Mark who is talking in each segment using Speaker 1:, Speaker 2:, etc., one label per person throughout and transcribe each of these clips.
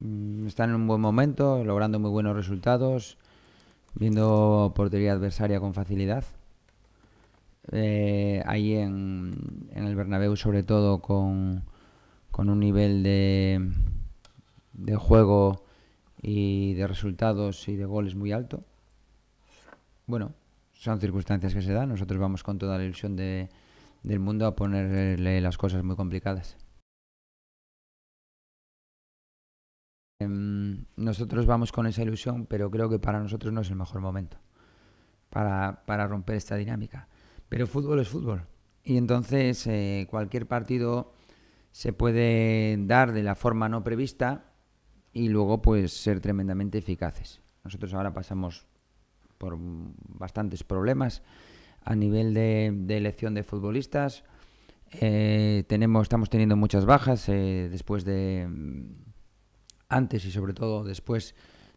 Speaker 1: Mm, están en un buen momento, logrando muy buenos resultados, viendo portería adversaria con facilidad. Eh, ahí en, el Bernabéu sobre todo con, un nivel de, juego y de resultados y de goles muy alto. Bueno, son circunstancias que se dan. Nosotros vamos con toda la ilusión del mundo a ponerle las cosas muy complicadas. Em, nosotros vamos con esa ilusión, pero creo que para nosotros no es el mejor momento para, romper esta dinámica. Pero fútbol es fútbol. Y entonces eh, cualquier partido se puede dar de la forma no prevista y luego pues ser tremendamente eficaces. Nosotros ahora pasamos por bastantes problemas a nivel de, elección de futbolistas. Eh, tenemos, estamos teniendo muchas bajas eh, después de antes y sobre todo después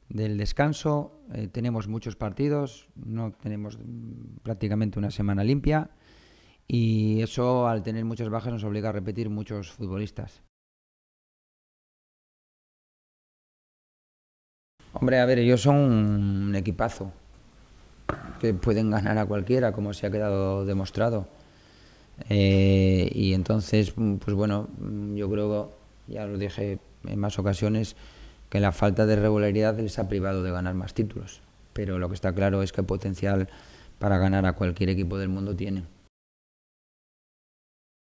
Speaker 1: del descanso. Eh, tenemos muchos partidos, no tenemos mm, prácticamente una semana limpia y eso al tener muchas bajas nos obliga a repetir muchos futbolistas. Hombre, a ver, ellos son un equipazo que pueden ganar a cualquiera, como se ha quedado demostrado. Eh, y entonces, pues bueno, yo creo, ya lo dije en más ocasiones que la falta de regularidad les ha privado de ganar más títulos. Pero lo que está claro es que potencial para ganar a cualquier equipo del mundo tiene.